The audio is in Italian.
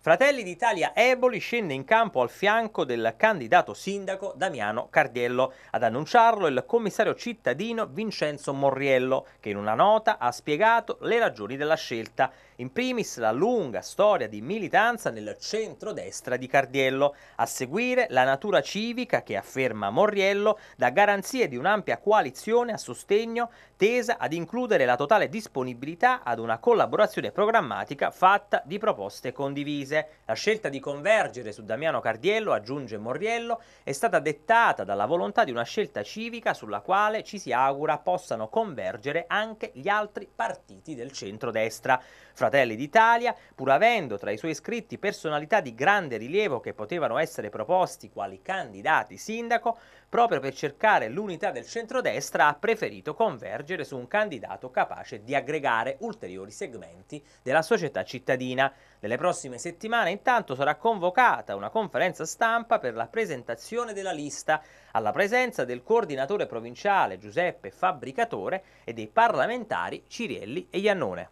Fratelli d'Italia Eboli scende in campo al fianco del candidato sindaco Damiano Cardiello. Ad annunciarlo il commissario cittadino Vincenzo Morriello, che in una nota ha spiegato le ragioni della scelta. In primis la lunga storia di militanza nel centro-destra di Cardiello, a seguire la natura civica che afferma Morriello dà garanzie di un'ampia coalizione a sostegno tesa ad includere la totale disponibilità ad una collaborazione programmatica fatta di proposte condivise. Molise, la scelta di convergere su Damiano Cardiello, aggiunge Morriello, è stata dettata dalla volontà di una scelta civica sulla quale ci si augura possano convergere anche gli altri partiti del centrodestra. Fratelli d'Italia, pur avendo tra i suoi iscritti personalità di grande rilievo che potevano essere proposti quali candidati sindaco, proprio per cercare l'unità del centrodestra ha preferito convergere su un candidato capace di aggregare ulteriori segmenti della società cittadina. Nelle prossime settimane settimana intanto sarà convocata una conferenza stampa per la presentazione della lista, alla presenza del coordinatore provinciale Giuseppe Fabbricatore e dei parlamentari Cirielli e Iannone.